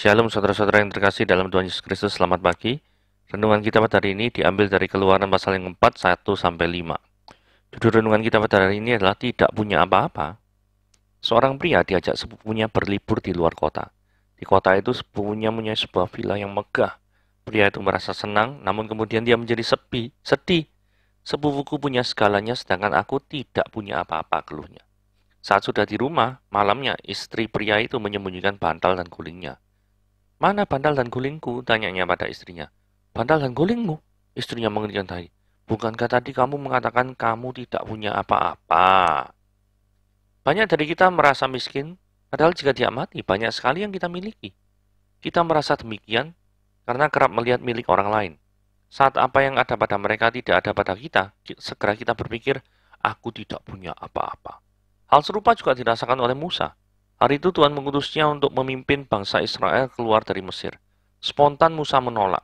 Shalom saudara-saudara yang terkasih dalam Tuhan Yesus Kristus, selamat pagi. Renungan kita pada hari ini diambil dari keluaran pasal yang 4, 1 sampai 5. Judul renungan kita pada hari ini adalah tidak punya apa-apa. Seorang pria diajak sepupunya berlibur di luar kota. Di kota itu sepupunya punya sebuah villa yang megah. Pria itu merasa senang, namun kemudian dia menjadi sepi, sedih. Sepupuku punya segalanya, sedangkan aku tidak punya apa-apa keluhnya. Saat sudah di rumah, malamnya istri pria itu menyembunyikan bantal dan gulingnya. Mana bantal dan gulingku? Tanyanya pada istrinya. Bantal dan gulingmu? Istrinya mengerjakan tadi. Bukankah tadi kamu mengatakan kamu tidak punya apa-apa? Banyak dari kita merasa miskin, padahal jika dia mati banyak sekali yang kita miliki. Kita merasa demikian karena kerap melihat milik orang lain. Saat apa yang ada pada mereka tidak ada pada kita, segera kita berpikir, aku tidak punya apa-apa. Hal serupa juga dirasakan oleh Musa. Hari itu Tuhan mengutusnya untuk memimpin bangsa Israel keluar dari Mesir. Spontan Musa menolak.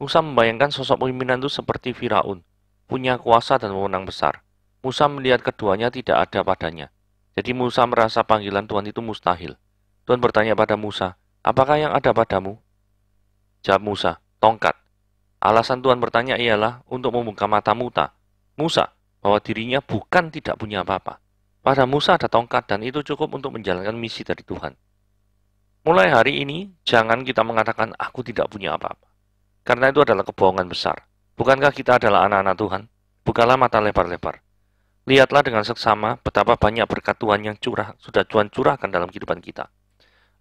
Musa membayangkan sosok pemimpinan itu seperti Firaun, punya kuasa dan wewenang besar. Musa melihat keduanya tidak ada padanya. Jadi Musa merasa panggilan Tuhan itu mustahil. Tuhan bertanya pada Musa, apakah yang ada padamu? Jawab Musa, tongkat. Alasan Tuhan bertanya ialah untuk membuka mata Muta, Musa, bahwa dirinya bukan tidak punya apa-apa. Pada Musa ada tongkat dan itu cukup untuk menjalankan misi dari Tuhan. Mulai hari ini, jangan kita mengatakan, aku tidak punya apa-apa. Karena itu adalah kebohongan besar. Bukankah kita adalah anak-anak Tuhan? Bukalah mata lebar-lebar. Lihatlah dengan seksama betapa banyak berkat Tuhan yang curah, sudah Tuhan curahkan dalam kehidupan kita.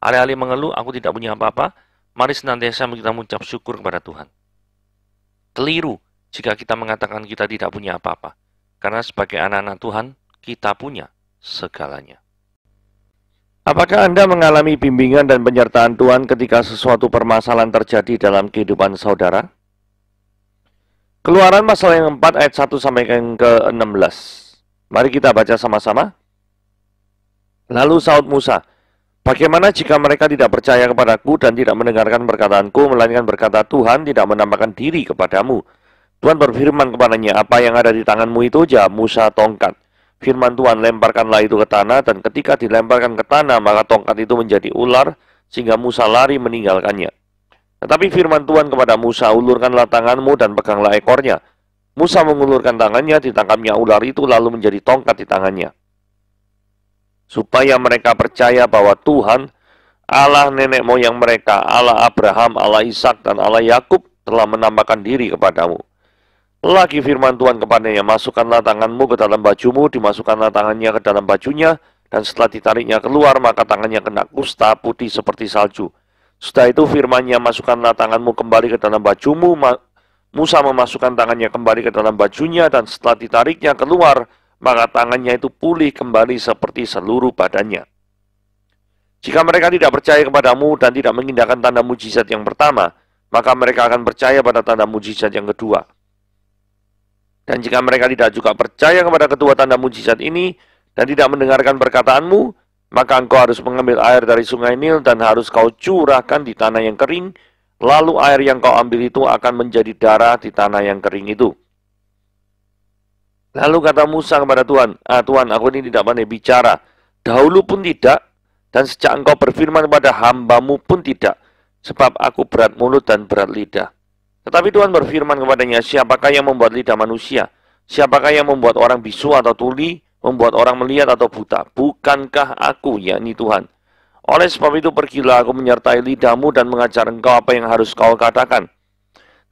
Alih-alih mengeluh, aku tidak punya apa-apa, mari senantiasa kita mengucap syukur kepada Tuhan. Keliru jika kita mengatakan kita tidak punya apa-apa. Karena sebagai anak-anak Tuhan, kita punya segalanya. Apakah Anda mengalami bimbingan dan penyertaan Tuhan ketika sesuatu permasalahan terjadi dalam kehidupan saudara? Keluaran pasal yang 4 ayat 1 sampai yang ke-16. Mari kita baca sama-sama. Lalu saud Musa, Bagaimana jika mereka tidak percaya kepadaku dan tidak mendengarkan perkataanku, melainkan berkata Tuhan tidak menampakkan diri kepadamu? Tuhan berfirman kepadanya, apa yang ada di tanganmu itu jawab Musa tongkat. Firman Tuhan, lemparkanlah itu ke tanah, dan ketika dilemparkan ke tanah, maka tongkat itu menjadi ular, sehingga Musa lari meninggalkannya. Tetapi firman Tuhan kepada Musa, ulurkanlah tanganmu dan peganglah ekornya. Musa mengulurkan tangannya, ditangkapnya ular itu lalu menjadi tongkat di tangannya. Supaya mereka percaya bahwa Tuhan, Allah nenek moyang mereka, Allah Abraham, Allah Ishak dan Allah Yakub telah menambahkan diri kepadamu. Lagi firman Tuhan kepadanya, masukkanlah tanganmu ke dalam bajumu, dimasukkanlah tangannya ke dalam bajunya, dan setelah ditariknya keluar, maka tangannya kena kusta putih seperti salju. Setelah itu firmannya, masukkanlah tanganmu kembali ke dalam bajumu, Musa memasukkan tangannya kembali ke dalam bajunya, dan setelah ditariknya keluar, maka tangannya itu pulih kembali seperti seluruh badannya. Jika mereka tidak percaya kepadamu dan tidak mengindahkan tanda mujizat yang pertama, maka mereka akan percaya pada tanda mujizat yang kedua.' Dan jika mereka tidak juga percaya kepada kedua tanda mujizat ini dan tidak mendengarkan perkataanmu, maka engkau harus mengambil air dari sungai Nil dan harus kau curahkan di tanah yang kering, lalu air yang kau ambil itu akan menjadi darah di tanah yang kering itu. Lalu kata Musa kepada Tuhan, ah, Tuhan aku ini tidak pandai bicara, dahulu pun tidak, dan sejak engkau berfirman kepada hambamu pun tidak, sebab aku berat mulut dan berat lidah. Tetapi Tuhan berfirman kepadanya, siapakah yang membuat lidah manusia? Siapakah yang membuat orang bisu atau tuli, membuat orang melihat atau buta? Bukankah aku, yakni Tuhan? Oleh sebab itu pergilah aku menyertai lidahmu dan mengajar engkau apa yang harus kau katakan.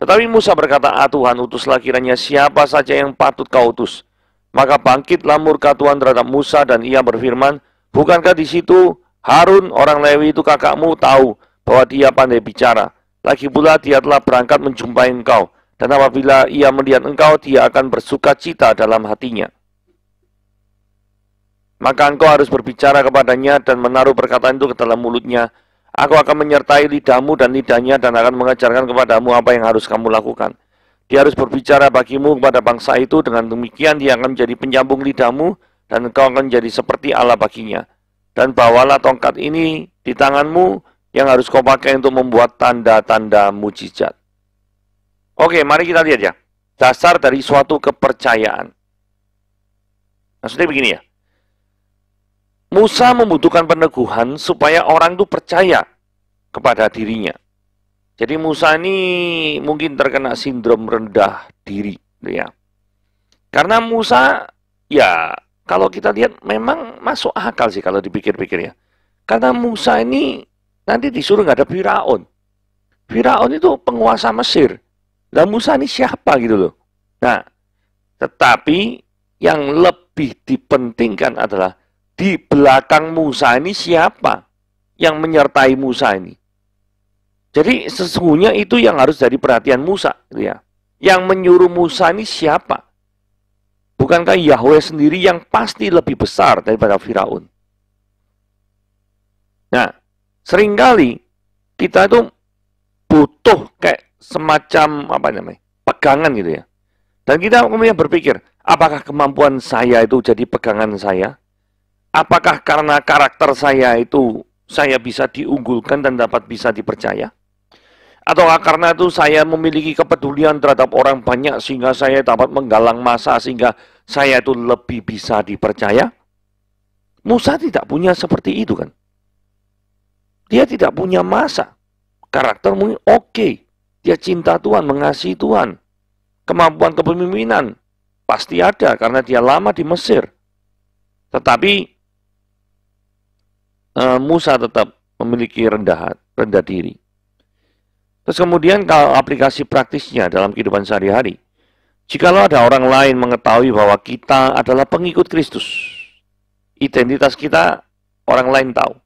Tetapi Musa berkata, Ah Tuhan, utuslah kiranya siapa saja yang patut kau utus. Maka bangkitlah murka Tuhan terhadap Musa dan ia berfirman, Bukankah di situ Harun orang Lewi itu kakakmu tahu bahwa dia pandai bicara. Lagi pula dia telah berangkat menjumpai engkau, dan apabila ia melihat engkau, dia akan bersuka cita dalam hatinya. Maka engkau harus berbicara kepadanya dan menaruh perkataan itu ke dalam mulutnya. Aku akan menyertai lidahmu dan lidahnya dan akan mengajarkan kepadamu apa yang harus kamu lakukan. Dia harus berbicara bagimu kepada bangsa itu, dengan demikian dia akan menjadi penyambung lidahmu, dan engkau akan menjadi seperti Allah baginya. Dan bawalah tongkat ini di tanganmu, yang harus kau pakai untuk membuat tanda-tanda mujizat. Oke, mari kita lihat ya. Dasar dari suatu kepercayaan. Maksudnya begini ya. Musa membutuhkan peneguhan supaya orang itu percaya kepada dirinya. Jadi Musa ini mungkin terkena sindrom rendah diri, gitu ya. Karena Musa, ya kalau kita lihat memang masuk akal sih kalau dipikir-pikir ya. Karena Musa ini Nanti disuruh nggak ada Firaun. Firaun itu penguasa Mesir. Dan Musa ini siapa gitu loh. Nah, tetapi yang lebih dipentingkan adalah di belakang Musa ini siapa yang menyertai Musa ini. Jadi sesungguhnya itu yang harus jadi perhatian Musa gitu ya. Yang menyuruh Musa ini siapa? Bukankah Yahweh sendiri yang pasti lebih besar daripada Firaun? Nah, seringkali kita itu butuh kayak semacam apa namanya pegangan gitu ya. Dan kita kemudian berpikir, apakah kemampuan saya itu jadi pegangan saya? Apakah karena karakter saya itu saya bisa diunggulkan dan dapat bisa dipercaya? Atau karena itu saya memiliki kepedulian terhadap orang banyak sehingga saya dapat menggalang masa sehingga saya itu lebih bisa dipercaya? Musa tidak punya seperti itu kan. Dia tidak punya masa. Karakter mungkin oke. Okay. Dia cinta Tuhan, mengasihi Tuhan. Kemampuan kepemimpinan pasti ada karena dia lama di Mesir. Tetapi eh, Musa tetap memiliki rendah rendah diri. Terus kemudian kalau aplikasi praktisnya dalam kehidupan sehari-hari, jikalau ada orang lain mengetahui bahwa kita adalah pengikut Kristus, identitas kita orang lain tahu.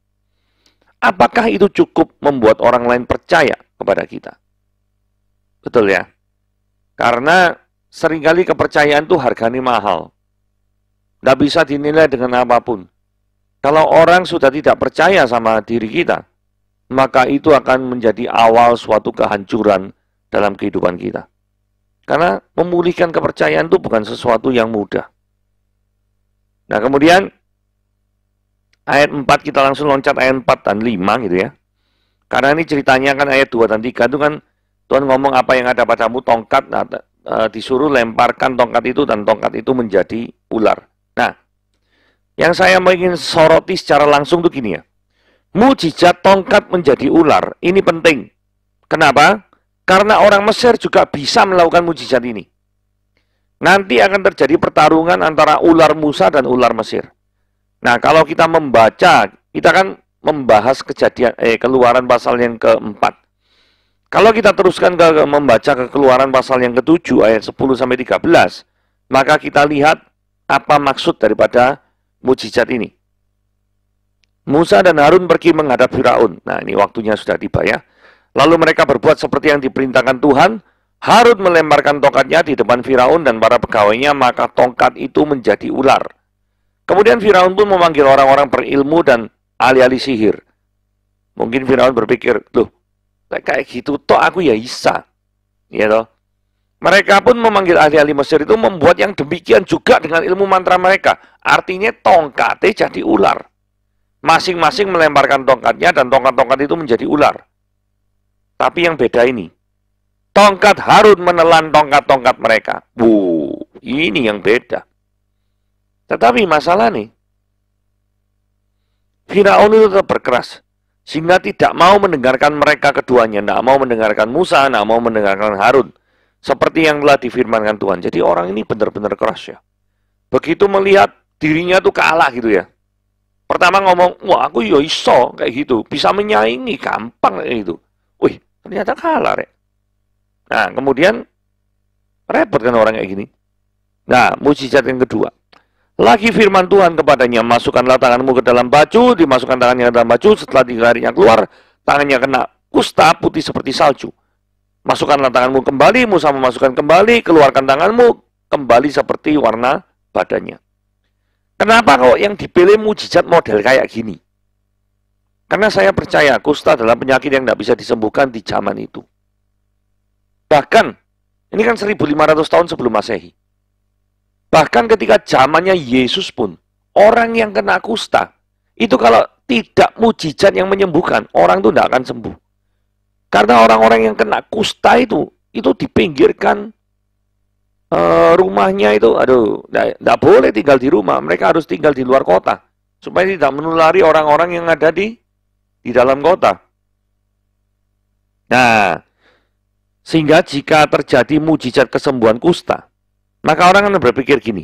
Apakah itu cukup membuat orang lain percaya kepada kita? Betul ya? Karena seringkali kepercayaan itu harganya mahal. Tidak bisa dinilai dengan apapun. Kalau orang sudah tidak percaya sama diri kita, maka itu akan menjadi awal suatu kehancuran dalam kehidupan kita. Karena memulihkan kepercayaan itu bukan sesuatu yang mudah. Nah kemudian ayat 4 kita langsung loncat ayat 4 dan 5 gitu ya. Karena ini ceritanya kan ayat 2 dan 3 itu kan Tuhan ngomong apa yang ada padamu tongkat nah, e, disuruh lemparkan tongkat itu dan tongkat itu menjadi ular. Nah, yang saya ingin soroti secara langsung tuh gini ya. Mujizat tongkat menjadi ular. Ini penting. Kenapa? Karena orang Mesir juga bisa melakukan mujizat ini. Nanti akan terjadi pertarungan antara ular Musa dan ular Mesir. Nah, kalau kita membaca, kita kan membahas kejadian eh keluaran pasal yang keempat. Kalau kita teruskan ke, membaca ke keluaran pasal yang ketujuh ayat 10 sampai 13, maka kita lihat apa maksud daripada mujizat ini. Musa dan Harun pergi menghadap Firaun. Nah, ini waktunya sudah tiba ya. Lalu mereka berbuat seperti yang diperintahkan Tuhan. Harun melemparkan tongkatnya di depan Firaun dan para pegawainya, maka tongkat itu menjadi ular. Kemudian Firaun pun memanggil orang-orang berilmu dan ahli-ahli sihir. Mungkin Firaun berpikir, loh, kayak gitu toh aku ya bisa. Ya toh. Mereka pun memanggil ahli-ahli Mesir itu membuat yang demikian juga dengan ilmu mantra mereka. Artinya tongkatnya jadi ular. Masing-masing melemparkan tongkatnya dan tongkat-tongkat itu menjadi ular. Tapi yang beda ini, tongkat Harun menelan tongkat-tongkat mereka. Bu, ini yang beda. Tetapi masalah nih, Firaun itu tetap berkeras. Sehingga tidak mau mendengarkan mereka keduanya. Tidak mau mendengarkan Musa, tidak mau mendengarkan Harun. Seperti yang telah difirmankan Tuhan. Jadi orang ini benar-benar keras ya. Begitu melihat dirinya tuh kalah gitu ya. Pertama ngomong, wah aku yo ya iso kayak gitu. Bisa menyaingi, gampang kayak gitu. Wih, ternyata kalah rek. Nah, kemudian repot kan orang kayak gini. Nah, mujizat yang kedua. Lagi firman Tuhan kepadanya, masukkanlah tanganmu ke dalam baju, dimasukkan tangannya ke dalam baju, setelah tiga harinya keluar, tangannya kena kusta putih seperti salju. Masukkanlah tanganmu kembali, Musa memasukkan kembali, keluarkan tanganmu, kembali seperti warna badannya. Kenapa kok yang dipilih mujizat model kayak gini? Karena saya percaya kusta adalah penyakit yang tidak bisa disembuhkan di zaman itu. Bahkan, ini kan 1500 tahun sebelum masehi. Bahkan ketika zamannya Yesus pun, orang yang kena kusta, itu kalau tidak mujizat yang menyembuhkan, orang itu tidak akan sembuh. Karena orang-orang yang kena kusta itu, itu dipinggirkan e, rumahnya itu, aduh, tidak boleh tinggal di rumah, mereka harus tinggal di luar kota. Supaya tidak menulari orang-orang yang ada di, di dalam kota. Nah, sehingga jika terjadi mujizat kesembuhan kusta, maka orang akan berpikir gini,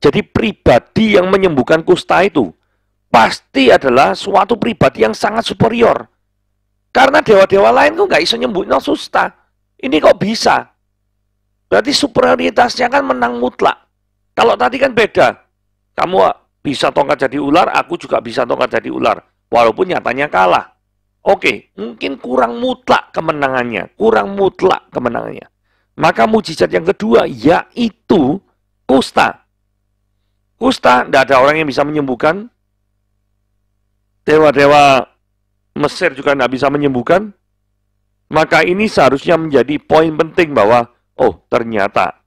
jadi pribadi yang menyembuhkan kusta itu pasti adalah suatu pribadi yang sangat superior. Karena dewa-dewa lain kok nggak bisa nyembuhin kusta. Ini kok bisa? Berarti superioritasnya kan menang mutlak. Kalau tadi kan beda. Kamu bisa tongkat jadi ular, aku juga bisa tongkat jadi ular. Walaupun nyatanya kalah. Oke, mungkin kurang mutlak kemenangannya. Kurang mutlak kemenangannya. Maka mujizat yang kedua yaitu kusta. Kusta, tidak ada orang yang bisa menyembuhkan. Dewa-dewa Mesir juga tidak bisa menyembuhkan. Maka ini seharusnya menjadi poin penting bahwa, oh ternyata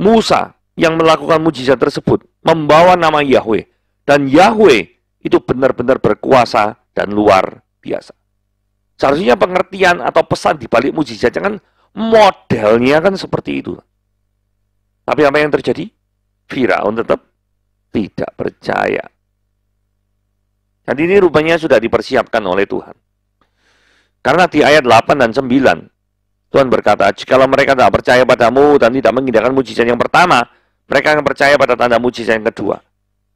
Musa yang melakukan mujizat tersebut membawa nama Yahweh. Dan Yahweh itu benar-benar berkuasa dan luar biasa. Seharusnya pengertian atau pesan di balik mujizat jangan Modelnya kan seperti itu. Tapi apa yang terjadi? Firaun tetap tidak percaya. Dan ini rupanya sudah dipersiapkan oleh Tuhan. Karena di ayat 8 dan 9, Tuhan berkata, jikalau mereka tidak percaya padamu dan tidak mengindahkan mujizat yang pertama, mereka akan percaya pada tanda mujizat yang kedua.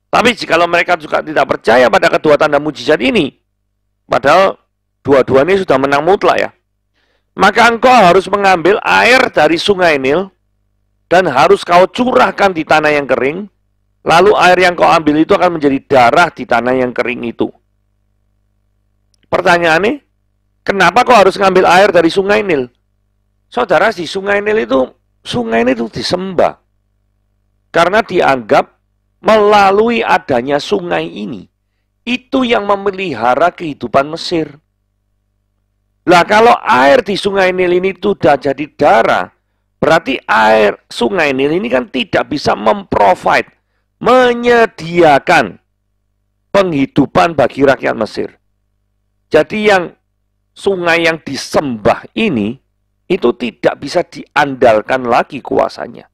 Tapi jikalau mereka juga tidak percaya pada kedua tanda mujizat ini, padahal dua-duanya sudah menang mutlak ya. Maka engkau harus mengambil air dari sungai Nil, dan harus kau curahkan di tanah yang kering, lalu air yang kau ambil itu akan menjadi darah di tanah yang kering itu. Pertanyaannya, kenapa kau harus ngambil air dari sungai Nil? Saudara, di sungai Nil itu, sungai Nil itu disembah. Karena dianggap melalui adanya sungai ini, itu yang memelihara kehidupan Mesir. Lah kalau air di sungai Nil ini sudah jadi darah, berarti air sungai Nil ini kan tidak bisa memprovide, menyediakan penghidupan bagi rakyat Mesir. Jadi yang sungai yang disembah ini itu tidak bisa diandalkan lagi kuasanya.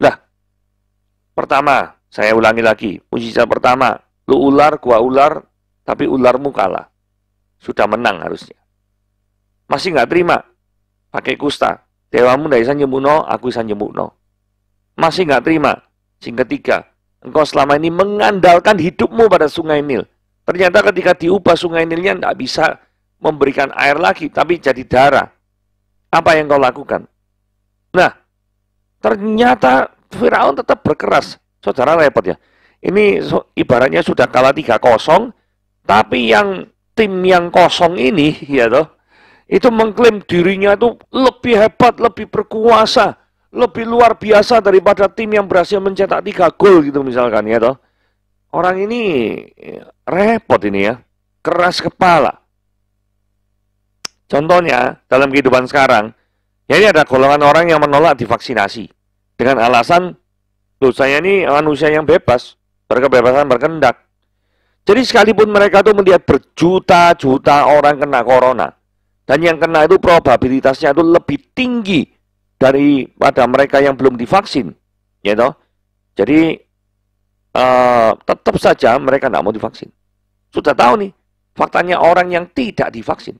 Lah, pertama, saya ulangi lagi, mujizat pertama, lu ular, gua ular, tapi ularmu kalah. Sudah menang harusnya. Masih nggak terima. Pakai kusta. Dewamu dari sanjemukno, aku sanjemukno. Masih nggak terima. Sing ketiga, engkau selama ini mengandalkan hidupmu pada sungai Nil. Ternyata ketika diubah sungai Nilnya nggak bisa memberikan air lagi, tapi jadi darah. Apa yang kau lakukan? Nah, ternyata Firaun tetap berkeras. Saudara repot ya. Ini ibaratnya sudah kalah 3-0, tapi yang tim yang kosong ini, ya toh, itu mengklaim dirinya itu lebih hebat, lebih berkuasa, lebih luar biasa daripada tim yang berhasil mencetak tiga gol gitu misalkan ya toh. Orang ini eh, repot ini ya, keras kepala. Contohnya dalam kehidupan sekarang, ya ini ada golongan orang yang menolak divaksinasi dengan alasan loh saya ini manusia yang bebas, berkebebasan berkendak jadi sekalipun mereka itu melihat berjuta-juta orang kena corona, dan yang kena itu probabilitasnya itu lebih tinggi daripada mereka yang belum divaksin, ya you Jadi uh, eh, tetap saja mereka tidak mau divaksin. Sudah tahu nih, faktanya orang yang tidak divaksin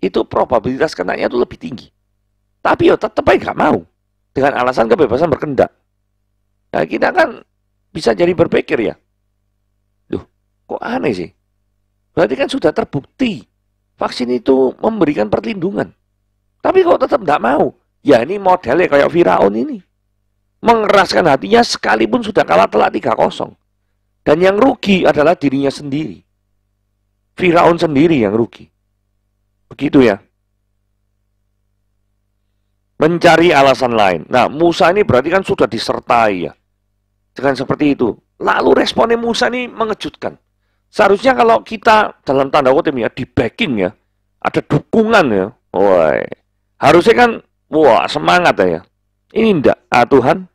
itu probabilitas kenanya itu lebih tinggi. Tapi yo tetap aja nggak mau dengan alasan kebebasan berkendak. Nah, kita kan bisa jadi berpikir ya, Kok aneh sih? Berarti kan sudah terbukti vaksin itu memberikan perlindungan. Tapi kok tetap tidak mau? Ya ini modelnya kayak Firaun ini. Mengeraskan hatinya sekalipun sudah kalah telat 3-0. Dan yang rugi adalah dirinya sendiri. Firaun sendiri yang rugi. Begitu ya. Mencari alasan lain. Nah, Musa ini berarti kan sudah disertai ya. Dengan seperti itu. Lalu responnya Musa ini mengejutkan. Seharusnya kalau kita dalam tanda kutip ya di backing ya, ada dukungan ya. Woi. Harusnya kan wah semangat ya. Ini enggak, ah Tuhan,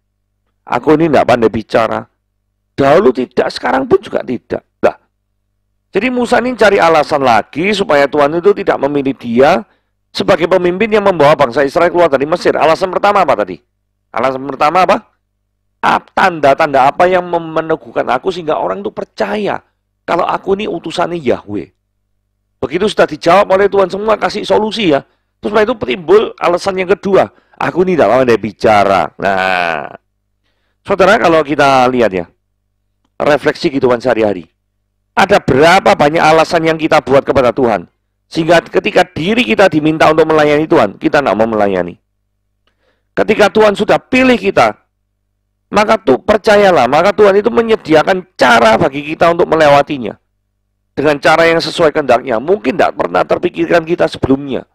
aku ini enggak pandai bicara. Dahulu tidak, sekarang pun juga tidak. Lah. Jadi Musa ini cari alasan lagi supaya Tuhan itu tidak memilih dia sebagai pemimpin yang membawa bangsa Israel keluar dari Mesir. Alasan pertama apa tadi? Alasan pertama apa? Tanda-tanda apa yang meneguhkan aku sehingga orang itu percaya kalau aku ini utusannya Yahweh. Begitu sudah dijawab oleh Tuhan semua, kasih solusi ya. Terus itu timbul alasan yang kedua, aku ini tidak lama bicara. Nah, saudara kalau kita lihat ya, refleksi kehidupan sehari-hari. Ada berapa banyak alasan yang kita buat kepada Tuhan. Sehingga ketika diri kita diminta untuk melayani Tuhan, kita tidak mau melayani. Ketika Tuhan sudah pilih kita, maka tuh percayalah, maka Tuhan itu menyediakan cara bagi kita untuk melewatinya. Dengan cara yang sesuai kendaknya. Mungkin tidak pernah terpikirkan kita sebelumnya.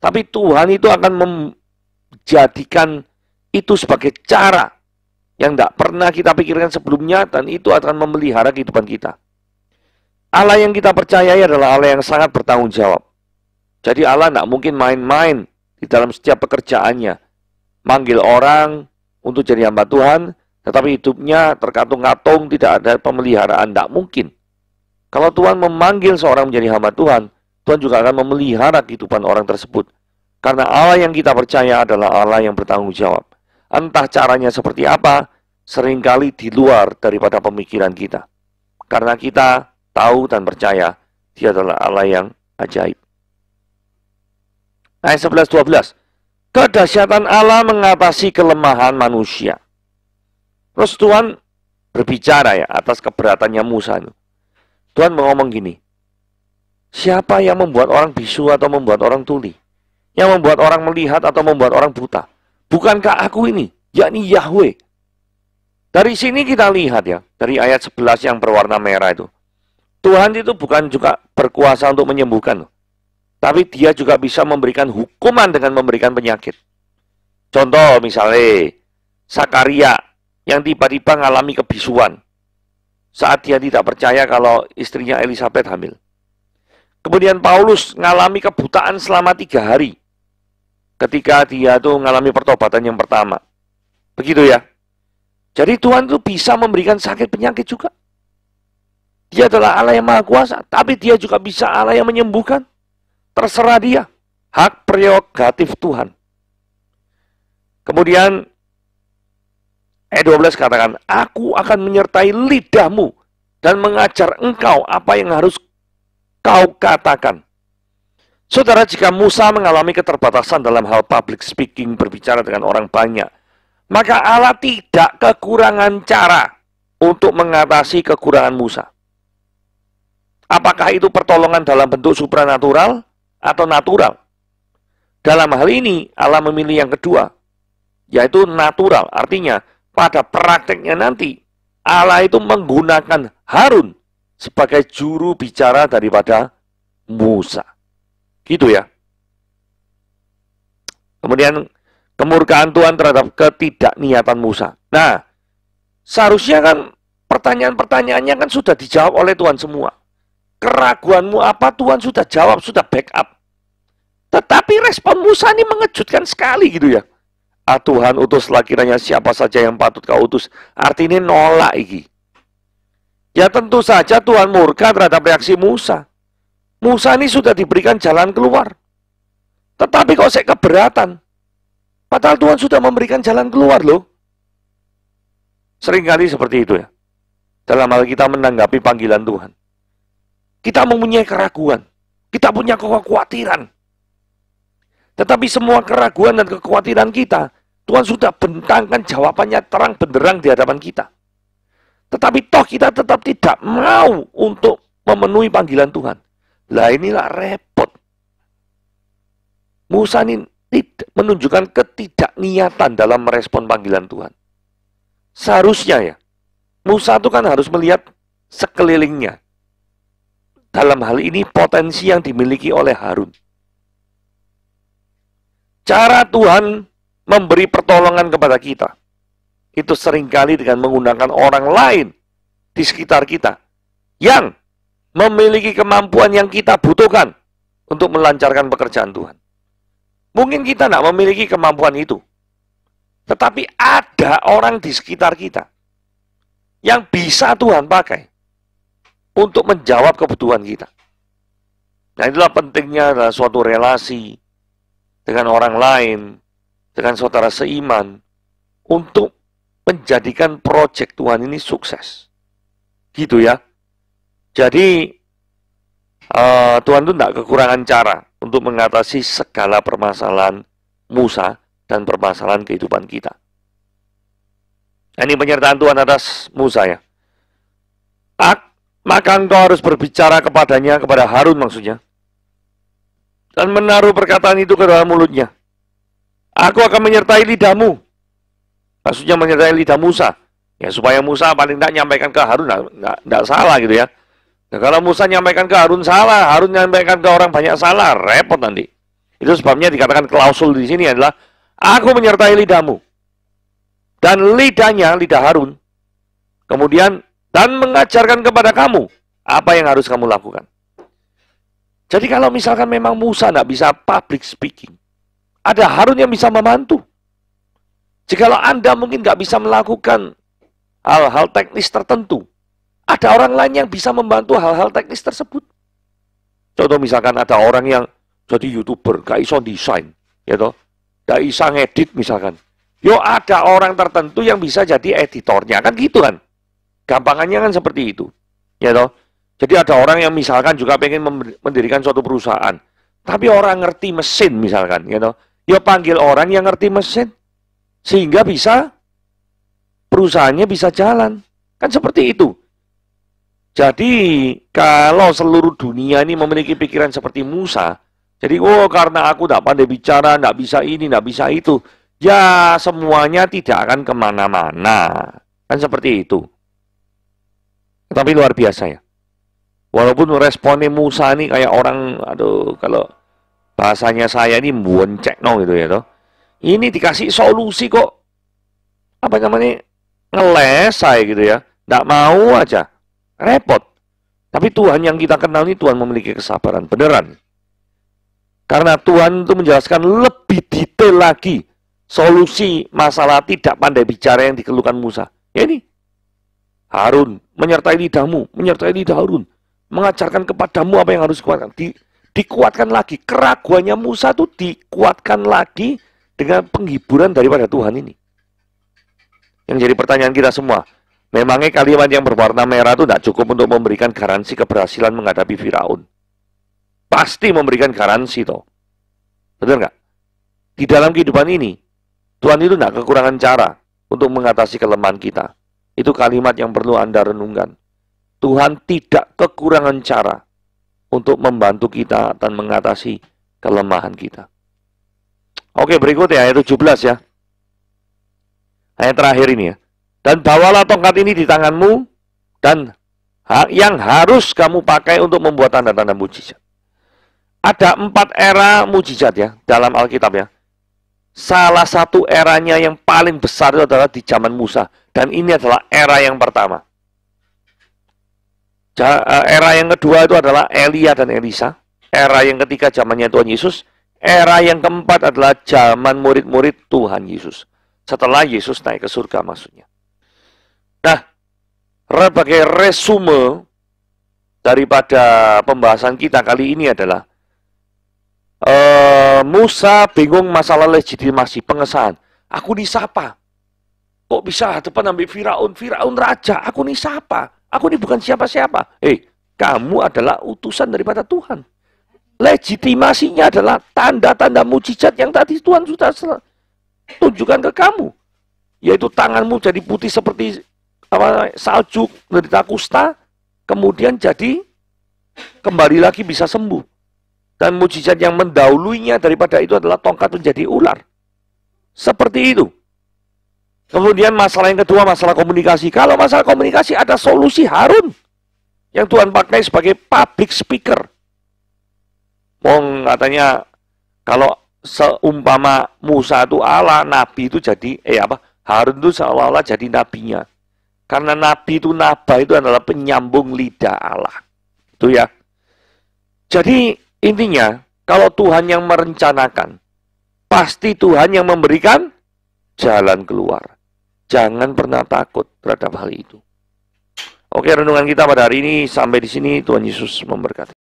Tapi Tuhan itu akan menjadikan itu sebagai cara yang tidak pernah kita pikirkan sebelumnya dan itu akan memelihara kehidupan kita. Allah yang kita percayai adalah Allah yang sangat bertanggung jawab. Jadi Allah tidak mungkin main-main di dalam setiap pekerjaannya. Manggil orang, untuk jadi hamba Tuhan, tetapi hidupnya terkatung-katung, tidak ada pemeliharaan, tidak mungkin. Kalau Tuhan memanggil seorang menjadi hamba Tuhan, Tuhan juga akan memelihara kehidupan orang tersebut. Karena Allah yang kita percaya adalah Allah yang bertanggung jawab. Entah caranya seperti apa, seringkali di luar daripada pemikiran kita. Karena kita tahu dan percaya, dia adalah Allah yang ajaib. Ayat 11-12. Kedahsyatan Allah mengatasi kelemahan manusia. Terus Tuhan berbicara ya atas keberatannya Musa. Tuhan mengomong gini, siapa yang membuat orang bisu atau membuat orang tuli? Yang membuat orang melihat atau membuat orang buta? Bukankah aku ini, yakni Yahweh? Dari sini kita lihat ya, dari ayat 11 yang berwarna merah itu. Tuhan itu bukan juga berkuasa untuk menyembuhkan. Tapi dia juga bisa memberikan hukuman dengan memberikan penyakit. Contoh misalnya, Sakaria yang tiba-tiba mengalami kebisuan saat dia tidak percaya kalau istrinya Elizabeth hamil. Kemudian Paulus mengalami kebutaan selama tiga hari ketika dia itu mengalami pertobatan yang pertama. Begitu ya. Jadi Tuhan itu bisa memberikan sakit penyakit juga. Dia adalah Allah yang Maha Kuasa, tapi dia juga bisa Allah yang menyembuhkan. Terserah dia. Hak prerogatif Tuhan. Kemudian ayat 12 katakan, Aku akan menyertai lidahmu dan mengajar engkau apa yang harus kau katakan. Saudara, jika Musa mengalami keterbatasan dalam hal public speaking, berbicara dengan orang banyak, maka Allah tidak kekurangan cara untuk mengatasi kekurangan Musa. Apakah itu pertolongan dalam bentuk supranatural atau natural. Dalam hal ini, Allah memilih yang kedua, yaitu natural. Artinya, pada prakteknya nanti, Allah itu menggunakan Harun sebagai juru bicara daripada Musa. Gitu ya. Kemudian kemurkaan Tuhan terhadap ketidakniatan Musa. Nah, seharusnya kan pertanyaan-pertanyaannya kan sudah dijawab oleh Tuhan semua. Keraguanmu apa Tuhan sudah jawab, sudah backup. Tetapi respon Musa ini mengejutkan sekali gitu ya. Ah Tuhan utuslah kiranya siapa saja yang patut kau utus. Artinya nolak iki. Ya tentu saja Tuhan murka terhadap reaksi Musa. Musa ini sudah diberikan jalan keluar. Tetapi kok saya keberatan. Padahal Tuhan sudah memberikan jalan keluar loh. Seringkali seperti itu ya. Dalam hal kita menanggapi panggilan Tuhan. Kita mempunyai keraguan. Kita punya kekhawatiran. Tetapi semua keraguan dan kekhawatiran kita, Tuhan sudah bentangkan jawabannya terang benderang di hadapan kita. Tetapi toh kita tetap tidak mau untuk memenuhi panggilan Tuhan. Lah inilah repot. Musa ini menunjukkan ketidakniatan dalam merespon panggilan Tuhan. Seharusnya ya, Musa itu kan harus melihat sekelilingnya. Dalam hal ini potensi yang dimiliki oleh Harun. Cara Tuhan memberi pertolongan kepada kita itu seringkali dengan menggunakan orang lain di sekitar kita yang memiliki kemampuan yang kita butuhkan untuk melancarkan pekerjaan Tuhan. Mungkin kita tidak memiliki kemampuan itu. Tetapi ada orang di sekitar kita yang bisa Tuhan pakai untuk menjawab kebutuhan kita. Nah itulah pentingnya adalah suatu relasi, dengan orang lain, dengan saudara seiman, untuk menjadikan proyek Tuhan ini sukses. Gitu ya. Jadi, uh, Tuhan itu tidak kekurangan cara untuk mengatasi segala permasalahan Musa dan permasalahan kehidupan kita. Ini penyertaan Tuhan atas Musa ya. Ak, maka engkau harus berbicara kepadanya, kepada Harun maksudnya, dan menaruh perkataan itu ke dalam mulutnya. Aku akan menyertai lidahmu. Maksudnya menyertai lidah Musa. Ya supaya Musa paling tidak nyampaikan ke Harun, tidak nah, salah gitu ya. Nah, kalau Musa nyampaikan ke Harun salah, Harun nyampaikan ke orang banyak salah, repot nanti. Itu sebabnya dikatakan klausul di sini adalah aku menyertai lidahmu. Dan lidahnya, lidah Harun, kemudian dan mengajarkan kepada kamu apa yang harus kamu lakukan. Jadi kalau misalkan memang Musa tidak bisa public speaking, ada Harun yang bisa membantu. Jikalau Anda mungkin nggak bisa melakukan hal-hal teknis tertentu, ada orang lain yang bisa membantu hal-hal teknis tersebut. Contoh misalkan ada orang yang jadi YouTuber, gak iso desain, ya toh, gak bisa ngedit misalkan. Yo ada orang tertentu yang bisa jadi editornya, kan gitu kan. Gampangannya kan seperti itu, ya toh. Jadi ada orang yang misalkan juga pengen mendirikan suatu perusahaan, tapi orang ngerti mesin misalkan, you know. Ya panggil orang yang ngerti mesin sehingga bisa perusahaannya bisa jalan. Kan seperti itu. Jadi kalau seluruh dunia ini memiliki pikiran seperti Musa, jadi oh karena aku tidak pandai bicara, tidak bisa ini, tidak bisa itu, ya semuanya tidak akan kemana-mana. Kan seperti itu. Tapi luar biasa ya. Walaupun responnya Musa nih kayak orang, aduh kalau bahasanya saya ini buoncek no gitu ya toh. Ini dikasih solusi kok. Apa namanya? Ngelesai gitu ya. Nggak mau aja. Repot. Tapi Tuhan yang kita kenal ini Tuhan memiliki kesabaran. Beneran. Karena Tuhan itu menjelaskan lebih detail lagi solusi masalah tidak pandai bicara yang dikeluhkan Musa. Ya ini. Harun, menyertai lidahmu, menyertai lidah Harun mengajarkan kepadamu apa yang harus kuatkan. Di, dikuatkan lagi. Keraguannya Musa itu dikuatkan lagi dengan penghiburan daripada Tuhan ini. Yang jadi pertanyaan kita semua, memangnya kalimat yang berwarna merah itu tidak cukup untuk memberikan garansi keberhasilan menghadapi Firaun? Pasti memberikan garansi toh. Benar nggak? Di dalam kehidupan ini, Tuhan itu tidak kekurangan cara untuk mengatasi kelemahan kita. Itu kalimat yang perlu Anda renungkan. Tuhan tidak kekurangan cara untuk membantu kita dan mengatasi kelemahan kita. Oke, berikutnya ayat 17 ya. Ayat terakhir ini ya. Dan bawalah tongkat ini di tanganmu dan yang harus kamu pakai untuk membuat tanda-tanda mujizat. Ada empat era mujizat ya dalam Alkitab ya. Salah satu eranya yang paling besar itu adalah di zaman Musa. Dan ini adalah era yang pertama. Nah, eh, era yang kedua itu adalah Elia dan Elisa. Era yang ketiga zamannya Tuhan Yesus. Era yang keempat adalah zaman murid-murid Tuhan Yesus. Setelah Yesus naik ke surga maksudnya. Nah, sebagai resume daripada pembahasan kita kali ini adalah uh, Musa bingung masalah legitimasi pengesahan. Aku disapa. Kok bisa depan ambil Firaun? Firaun raja. Aku siapa? Aku ini bukan siapa-siapa. Eh, kamu adalah utusan daripada Tuhan. Legitimasinya adalah tanda-tanda mujizat yang tadi Tuhan sudah tunjukkan ke kamu. Yaitu tanganmu jadi putih seperti apa, salju, dari Takusta, kemudian jadi kembali lagi bisa sembuh. Dan mujizat yang mendahuluinya daripada itu adalah tongkat menjadi ular. Seperti itu. Kemudian masalah yang kedua, masalah komunikasi. Kalau masalah komunikasi ada solusi Harun yang Tuhan pakai sebagai public speaker. Mong katanya kalau seumpama Musa itu Allah, Nabi itu jadi eh apa? Harun itu seolah-olah jadi nabinya. Karena nabi itu naba itu adalah penyambung lidah Allah. Itu ya. Jadi intinya kalau Tuhan yang merencanakan, pasti Tuhan yang memberikan jalan keluar. Jangan pernah takut terhadap hal itu. Oke, renungan kita pada hari ini sampai di sini. Tuhan Yesus memberkati.